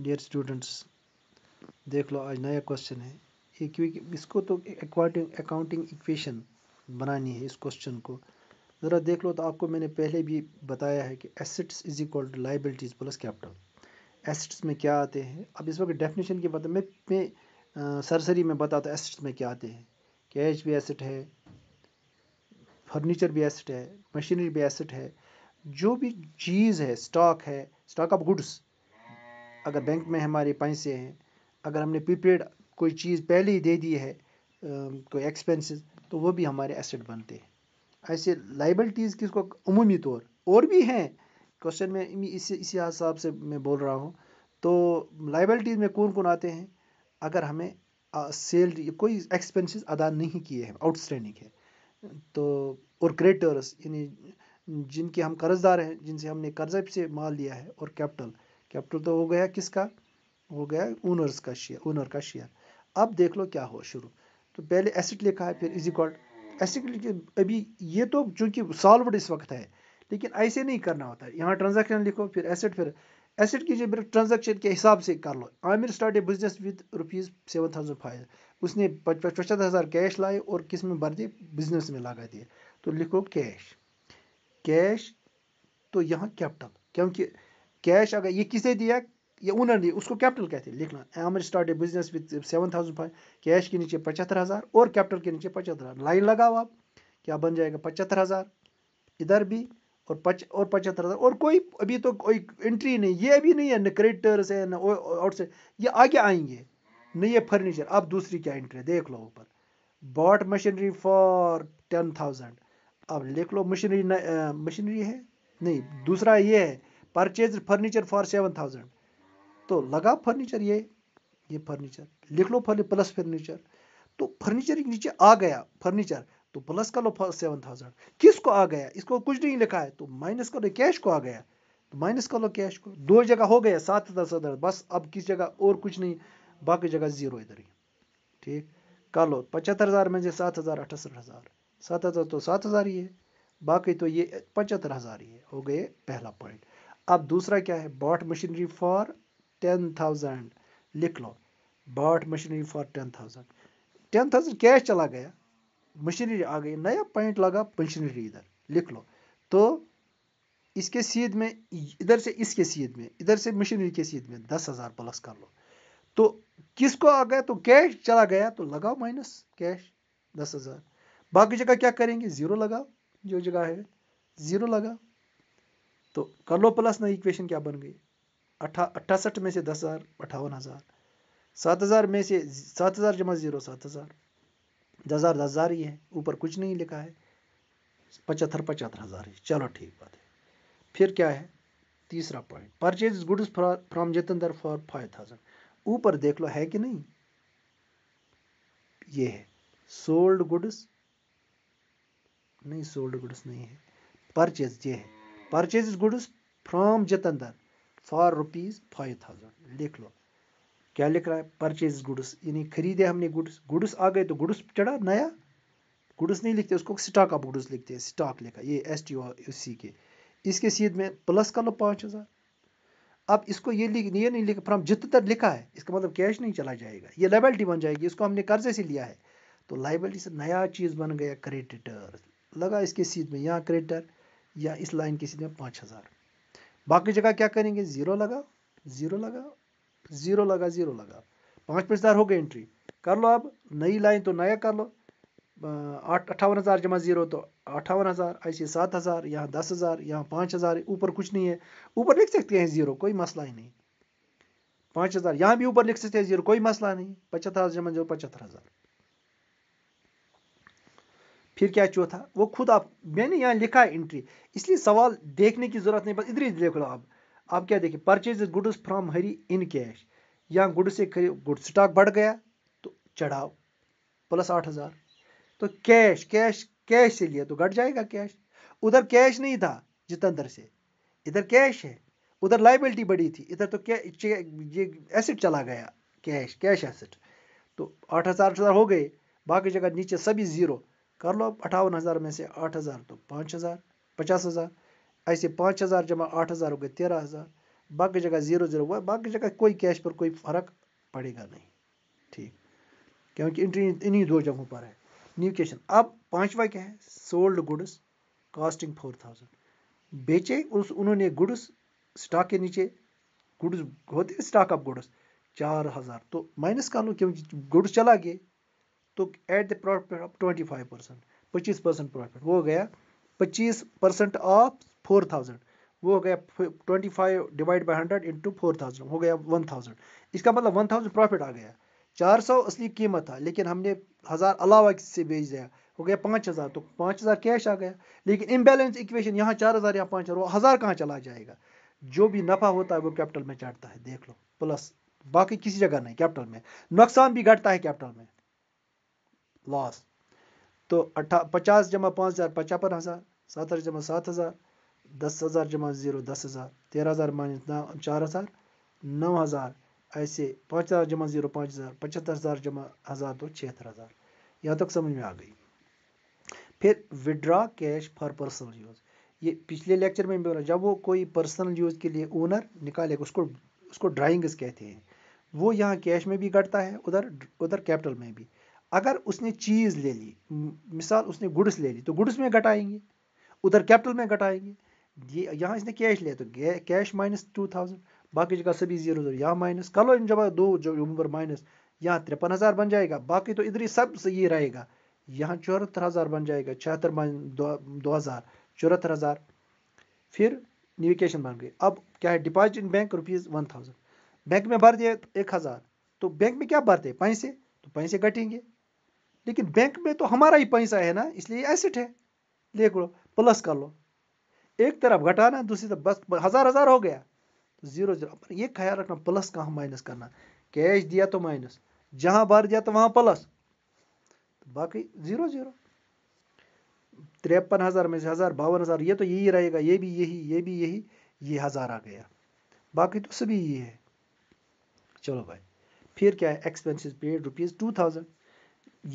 dear students देख लो आज नया क्वेश्चन है इसको तो अकाउंटिंग अकाउंटिंग इक्वेशन बनानी है इस क्वेश्चन को ज़रा देख लो तो आपको मैंने पहले भी बताया है कि assets is equal to liabilities plus capital assets में क्या आते हैं अब इस वक्त डेफिनेशन की बात मैं मैं सरसरी में बताता एसेट्स में क्या आते हैं कैश भी एसेट है फर्नीचर भी एसेट है मशीनरी भी एसेट है जो भी चीज़ है स्टॉक है स्टॉक ऑफ गुड्स अगर बैंक में हमारे पैसे हैं अगर हमने प्रीपेड कोई चीज़ पहले ही दे दी है कोई तो एक्सपेंसेस तो वो भी हमारे एसेट बनते हैं ऐसे लाइबलिटीज़ किसको अमूमी तौर और भी हैं क्वेश्चन में इसी इसी हिसाब से मैं बोल रहा हूँ तो लाइबलिटीज़ में कौन कौन आते हैं अगर हमें सेल कोई एक्सपेंसेस अदा नहीं किए हैं आउटस्टैंडिंग है तो और क्रेडिटर्स यानी जिनके हम कर्जदार हैं जिनसे हमने कर्ज से माल लिया है और कैपिटल कैपिटल तो हो गया किसका हो गया ओनर्स का शेयर ओनर का शेयर अब देख लो क्या हो शुरू तो पहले एसिड लिखा है फिर इज इक्वल एसिड अभी ये तो चूंकि सॉल्वड इस वक्त है लेकिन ऐसे नहीं करना होता है यहाँ ट्रांजेक्शन लिखो फिर एसेट फिर एसेट की जब ट्रांजेक्शन के हिसाब से कर लो Aamir start a business with rupees seven thousand five उसने पचहत्तर हज़ार कैश लाए और किस में भर दिए बिजनेस में लगा दिए तो लिखो कैश कैश तो यहाँ कैपिटल क्योंकि कैश अगर ये किसे दिया ये ओनर दिया उसको कैपिटल कहते हैं लिखना Aamir start a business with seven thousand five cash के नीचे पचहत्तर हज़ार और कैपिटल के नीचे पचहत्तर हज़ार लाइन लगाओ आप क्या बन जाएगा पचहत्तर हज़ार इधर भी और पच और पचहत्तर हज़ार और कोई अभी तो कोई एंट्री नहीं ये अभी नहीं है न क्रेडिटर्स है न आउटसाइड ये आगे आएंगे न ये फर्नीचर अब दूसरी क्या एंट्री है देख लो ऊपर bought machinery for ten thousand अब लिख लो मशीनरी मशीनरी है नहीं दूसरा ये है purchase furniture for seven thousand तो लगा फर्नीचर ये ये फर्नीचर लिख लो फर्नी प्लस फर्नीचर तो फर्नीचर नीचे आ गया फर्नीचर तो प्लस कर लो सेवन थाउजेंड किस को आ गया इसको कुछ नहीं लिखा है तो माइनस कर लो कैश को आ गया तो माइनस कर लो कैश को दो जगह हो गया सात हजार बस अब किस जगह और कुछ नहीं बाकी जगह जीरो इधर ही ठीक कर लो पचहत्तर हज़ार में से सात हज़ार अठसठ हज़ार सात हज़ार तो सात हज़ार ही है बाकी तो ये पचहत्तर हज़ार ही है हो गए पहला पॉइंट अब दूसरा क्या है bought machinery for ten thousand लिख लो bought machinery for ten thousand ten thousand cash चला गया मशीनरी आ गई नया पॉइंट लगा मशीनरी इधर लिख लो तो इसके सीध में इधर से इसके सीध में इधर से मशीनरी के सीध में दस हज़ार प्लस कर लो तो किसको आ गया तो कैश चला गया तो लगाओ माइनस कैश दस हज़ार बाकी जगह क्या करेंगे ज़ीरो लगाओ जो जगह है ज़ीरो लगाओ तो कर लो प्लस ना इक्वेशन क्या बन गई अट्ठासठ में से दस हज़ार अट्ठावन हज़ार सात हज़ार में से सात हज़ार जमा ज़ीरो सात हज़ार दस हज़ार दस हज़ार ही है ऊपर कुछ नहीं लिखा है पचहत्तर पचहत्तर हज़ार ही चलो ठीक बात है फिर क्या है तीसरा point purchase goods from Jitendra for five thousand ऊपर देख लो है कि नहीं ये है सोल्ड गुड्स नहीं सोल्ड गुड्स नहीं है परचेज ये है purchase goods from Jitender for rupees five thousand लिख लो क्या लिख रहा है परचेज गुड्स यानी खरीदे हमने गुड्स गुड्स आ गए तो गुड्स चढ़ा नया गुड्स नहीं लिखते उसको स्टॉक ऑफ गुड्स लिखते हैं स्टॉक लिखा ये एस टी ओ सी के इसके सीध में प्लस कर लो पाँच हज़ार अब इसको ये लिख ये नहीं लिखा फ्रॉम जितने लिखा है इसका मतलब कैश नहीं चला जाएगा ये लाइबलिटी बन जाएगी इसको हमने कर्जे से लिया है तो लाइबलिटी से नया चीज़ बन गया क्रेडिटर लगा इसके सीध में यहाँ क्रेडिटर या इस लाइन की सीधे पाँच हज़ार बाकी जगह क्या करेंगे ज़ीरो लगा ज़ीरो लगा ज़ीरो लगा ज़ीरो लगा पाँच पाँच हज़ार हो गए एंट्री कर लो अब नई लाइन तो नया कर लो आठ अट्ठावन हज़ार जमा ज़ीरो तो अट्ठावन हज़ार ऐसे सात हज़ार यहाँ दस हज़ार यहाँ पाँच हज़ार ऊपर कुछ नहीं है ऊपर लिख सकते हैं ज़ीरो कोई मसला ही नहीं पाँच हज़ार यहाँ भी ऊपर लिख सकते हैं ज़ीरो कोई मसला नहीं पचहत्तर हज़ार जमा जीरो पचहत्तर हज़ार फिर क्या चौथा वो खुद आप मैंने यहाँ लिखा है एंट्री इसलिए सवाल देखने की जरूरत नहीं बस इधर ही देख लो आप आप क्या देखिए purchase goods from Hari in cash यहाँ गुड से खरीद गुड स्टॉक बढ़ गया तो चढ़ाओ प्लस आठ हज़ार तो कैश कैश कैश से लिया तो घट जाएगा कैश उधर कैश नहीं था जितेंद्र से इधर कैश है उधर लाइबिलिटी बड़ी थी इधर तो क्या ये एसिड चला गया कैश कैश एसिड तो आठ हज़ार हज़ार हो गए बाकी जगह नीचे सभी ज़ीरो कर लो अठावन हज़ार में से आठ हज़ार तो पाँच हज़ार पचास हज़ार ऐसे पाँच हज़ार जमा आठ हज़ार हो गए तेरह हज़ार बाकी जगह ज़ीरो ज़ीरो हुआ बाकी जगह कोई कैश पर कोई फ़र्क पड़ेगा नहीं ठीक क्योंकि इंट्री इन्हीं दो जगहों पर है न्यू क्वेश्चन अब पाँचवा क्या है sold goods costing four thousand बेचे उस उन्होंने गुड्स स्टॉक के नीचे गुड्स होते स्टॉक ऑफ गुड्स चार हज़ार तो माइनस कर लो क्योंकि गुड्स चला गए तो at the profit of twenty five percent पच्चीस परसेंट प्रॉफिट वो हो गया पच्चीस परसेंट ऑफ फोर थाउजेंड वो हो गया twenty five divide by hundred into four thousand हो गया वन थाउजेंड इसका मतलब वन थाउजेंड प्रॉफिट आ गया चार सौ असली कीमत था लेकिन हमने हज़ार अलावा से बेच दिया हो गया पाँच हज़ार तो पाँच हज़ार कैश आ गया लेकिन इम्बेलेंस इक्वेशन यहाँ चार हज़ार यहाँ पाँच हज़ार वो हज़ार कहाँ चला जाएगा जो भी नफ़ा होता है वो कैपिटल में चढ़ता है देख लो प्लस बाकी किसी जगह नहीं कैपिटल में नुकसान भी घटता है कैपिटल में लॉस तो अट्ठा पचास जमा पाँच हज़ार पचपन हज़ार सात हज़ार जमा सात हज़ार दस हज़ार जमा ज़ीरो दस हज़ार तेरह हज़ार माइनस नौ चार हज़ार नौ हज़ार ऐसे पाँच हज़ार जमा ज़ीरो पाँच हज़ार पचहत्तर हज़ार जमा हज़ार तो छिहत्तर हज़ार यहाँ तक समझ में आ गई फिर withdraw cash for personal use ये पिछले लेक्चर में बोला जब वो कोई पर्सनल यूज़ के लिए ओनर निकालेगा उसको उसको ड्राइंग्स कहते हैं वो यहाँ कैश में भी घटता है उधर उधर कैपिटल में भी अगर उसने चीज़ ले ली मिसाल उसने गुड्स ले ली तो गुड्स में घटाएंगे उधर कैपिटल में घटाएंगे ये यहाँ इसने कैश लिया तो कैश माइनस टू थाउजेंड बाकी जगह सभी जीरो जीरो तो यहाँ माइनस कर लो इन जगह दो जो ऊपर माइनस यहाँ तिरपन हज़ार बन जाएगा बाकी तो इधर ही सब ये रहेगा यहाँ चौहत्तर हज़ार बन जाएगा छिहत्तर दो हज़ार चौहत्तर हज़ार फिर निविकेशन बन गई अब क्या है deposit in bank rupees one thousand bank में भर दिए एक हज़ार तो बैंक में क्या भरते पैसे तो पैसे घटेंगे लेकिन बैंक में तो हमारा ही पैसा है ना इसलिए एसेट है देख लो प्लस कर लो एक तरफ घटाना दूसरी तरफ बस हज़ार हज़ार हो गया तो जीरो जीरो ये ख्याल रखना प्लस कहाँ माइनस करना कैश दिया तो माइनस जहाँ बार दिया तो वहां प्लस तो बाकी जीरो जीरो तिरपन हज़ार में से हज़ार बावन हज़ार ये तो यही रहेगा ये भी यही ये भी यही ये हज़ार आ गया बाकी तो सभी यही है चलो भाई फिर क्या है expenses paid rupees two thousand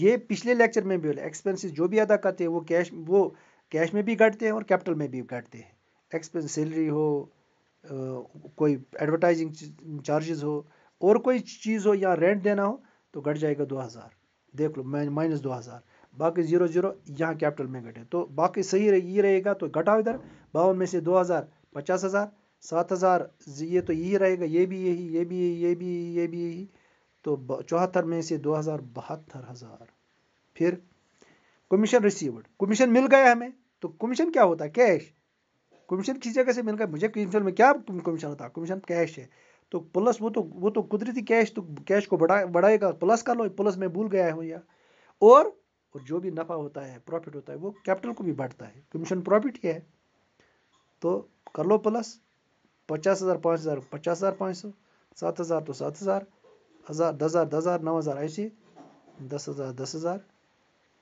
ये पिछले लेक्चर में भी बोले एक्सपेंसेस जो भी अदा करते हैं वो कैश वो कैश में भी घटते हैं और कैपिटल में भी घटते हैं एक्सपेंस सैलरी हो कोई एडवर्टाइजिंग चार्जेस हो और कोई चीज़ हो या रेंट देना हो तो घट जाएगा दो हज़ार देख लो माइनस दो हज़ार बाकी ज़ीरो जीरो यहाँ कैपिटल में घटे तो बाकी सही ये रहेगा तो घटाओ इधर बावन में से दो हज़ार पचास हज़ार सात हज़ार ये तो यही रहेगा ये भी यही ये भी यही ये भी यही ये भी यही तो चौहत्तर में से दो हज़ार बहत्तर हज़ार फिर कमीशन रिसीव्ड कमीशन मिल गया हमें तो कमीशन क्या होता है कैश कमीशन किस जगह से मिल गया मुझे कमीशन में क्या कमीशन होता है कमीशन कैश है तो प्लस वो तो वो तो कुदरती कैश तो कैश को बढ़ा बढ़ाएगा प्लस कर लो प्लस में भूल गया हूँ या और और जो भी नफ़ा होता है प्रॉफिट होता है वो कैपिटल को भी बढ़ता है कमीशन प्रॉफिट ही है तो कर लो प्लस पचास हज़ार पाँच हज़ार पचास हज़ार पाँच सौ सात हज़ार तो सात हज़ार हज़ार दस हज़ार दस हज़ार नौ हज़ार ऐसी दस हज़ार दस हज़ार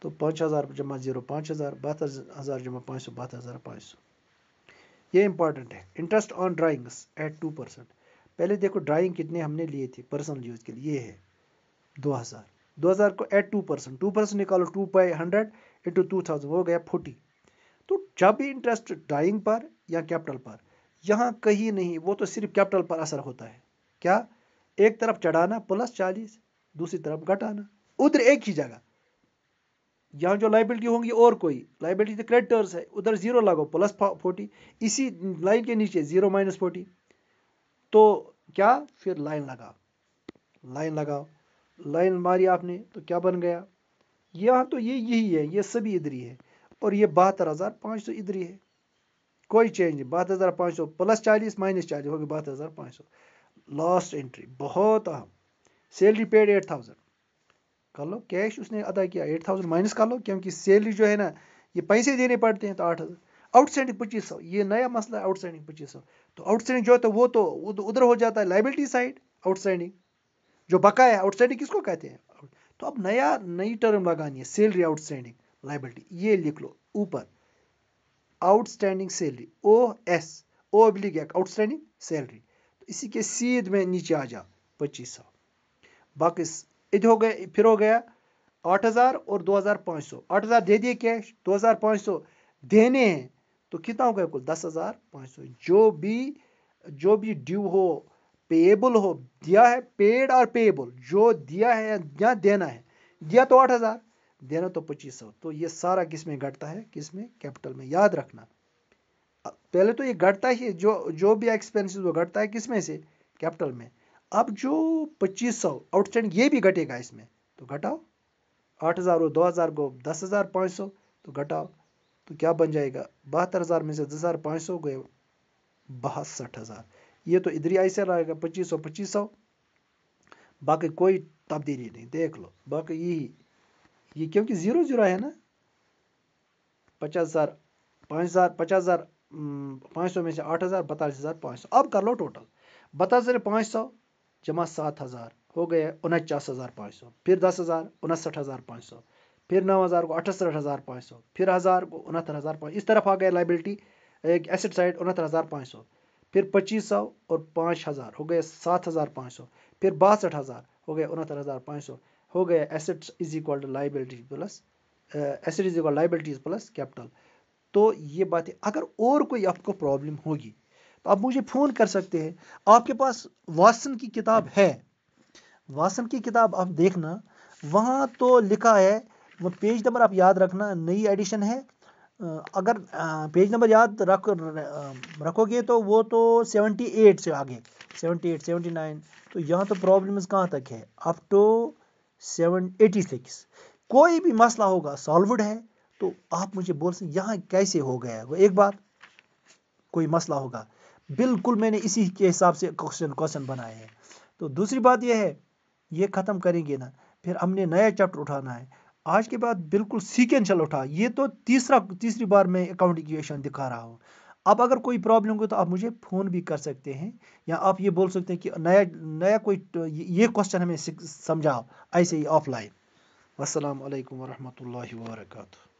तो पाँच हज़ार जमा जीरो पाँच हज़ार बहत्तर हज़ार जमा पाँच सौ बहत्तर हज़ार पाँच सौ ये इंपॉर्टेंट है interest on drawings at two percent पहले देखो ड्राइंग कितने हमने लिए थे पर्सनल यूज़ के लिए ये है दो हज़ार दो हज़ार को at two percent two percent निकालो two by hundred into two thousand हो गया फोर्टी तो जब भी इंटरेस्ट ड्राइंग पर या कैपिटल पर यहाँ कहीं नहीं वो तो सिर्फ कैपिटल पर असर होता है क्या एक तरफ चढ़ाना प्लस चालीस दूसरी तरफ घटाना उधर एक ही जगह यहाँ जो लाइबिलिटी होंगी और कोई लाइबिलिटी तो क्रेडिटर्स है उधर जीरो लागो प्लस फोर्टी इसी लाइन के नीचे जीरो माइनस फोर्टी तो क्या फिर लाइन लगाओ लाइन लगाओ लाइन मारी आपने तो क्या बन गया यहाँ तो ये यही है ये सभी इधरी है और ये बहत्तर हज़ार पाँच सौ इधरी है कोई चेंज नहीं बहत्तर हज़ार पाँच सौ प्लस चालीस माइनस चालीस होगी बहत्तर हज़ार पाँच सौ लास्ट एंट्री बहुत अहम सैलरी पेड एट थाउजेंड कर लो कैश उसने अदा किया एट थाउजेंड माइनस कर लो क्योंकि सैलरी जो है ना ये पैसे देने पड़ते हैं तो आठ हज़ार आउटस्टैंडिंग पच्चीस सौ ये नया मसला है आउटस्टैंडिंग पच्चीस सौ तो आउटस्टैंडिंग जो है तो वो तो उधर हो जाता है लाइबिलिटी साइड आउटस्टैंडिंग जो बकाया है आउटस्टैंडिंग किसको कहते हैं तो अब नया नई टर्म लगानी है सैलरी आउटस्टैंडिंग लाइबिलिटी ये लिख लो ऊपर outstanding salary O S O अब्लिक आउटस्टैंडिंग सैलरी इसी के सीध में नीचे आ जा पच्चीस सौ बाकी इध हो गया फिर हो गया आठ हज़ार और दो हज़ार पाँच सौ आठ हज़ार दे दिए कैश दो हज़ार पाँच सौ देने हैं तो कितना हो गया कुल दस हज़ार पाँच सौ जो भी जो भी ड्यू हो पेएबल हो दिया है पेड और पेएबल जो दिया है या देना है दिया तो आठ हज़ार देना तो पच्चीस सौ तो ये सारा किस में घटता है किस में कैपिटल में याद रखना पहले तो ये घटता ही जो जो भी एक्सपेंसेस वो घटता है किसमें से कैपिटल में अब जो पच्चीस सौ आउटस्टैंड ये भी घटेगा इसमें तो घटाओ आठ हज़ार हो दो हज़ार को दस हज़ार पाँच सौ तो घटाओ तो क्या बन जाएगा बहत्तर हज़ार में से दस हज़ार पाँच सौ गए बासठ हज़ार ये तो इधर ही ऐसे रहेगा पच्चीस सौ पच्चीस सौ बाकी कोई तब्दीली नहीं देख लो बाकी यही ये क्योंकि ज़ीरो ज़ीरो है ना पचास हज़ार पाँच हज़ार पचास हज़ार पाँच सौ में से आठ हज़ार बतालीस हज़ार पाँच सौ अब कर लो टोटल बतास पाँच सौ जमा सात हज़ार हो गए उनचास हज़ार पाँच सौ फिर दस हज़ार उनसठ हज़ार पाँच सौ फिर नौ हज़ार को अठसठ हज़ार पाँच सौ फिर हज़ार को उनहत्तर हज़ार पाँच इस तरफ आ गए लाइबिलिटी एक एसेट साइड उनहत्तर हज़ार पाँच सौ फिर पच्चीस सौ और पाँच हज़ार हो गए सात हज़ार पाँच सौ फिर बासठ हज़ार हो गए उनहत्तर हज़ार पाँच सौ हो गए assets is equal to liability plus asset is equal liabilities plus capital तो ये बातें अगर और कोई आपको प्रॉब्लम होगी तो आप मुझे फ़ोन कर सकते हैं आपके पास वासन की किताब है वासन की किताब आप देखना वहाँ तो लिखा है वो पेज नंबर आप याद रखना नई एडिशन है अगर पेज नंबर याद रख रखोगे तो वो तो 78 से आगे 78 79 तो यहाँ तो प्रॉब्लम्स कहाँ तक है up to seven eighty six कोई भी मसला होगा सॉल्वड है तो आप मुझे बोल सकते यहाँ कैसे हो गया वो एक बार कोई मसला होगा बिल्कुल मैंने इसी के हिसाब से क्वेश्चन क्वेश्चन बनाए हैं तो दूसरी बात यह है ये ख़त्म करेंगे ना फिर हमने नया चैप्टर उठाना है आज के बाद बिल्कुल सीकेंशल उठा ये तो तीसरा तीसरी बार मैं अकाउंट इक्वेशन दिखा रहा हूँ अब अगर कोई प्रॉब्लम हो तो आप मुझे फ़ोन भी कर सकते हैं या आप ये बोल सकते हैं कि नया नया कोई तो ये क्वेश्चन हमें समझाओ ऐसे ही ऑफलाइन असलकम वरहमल वर्का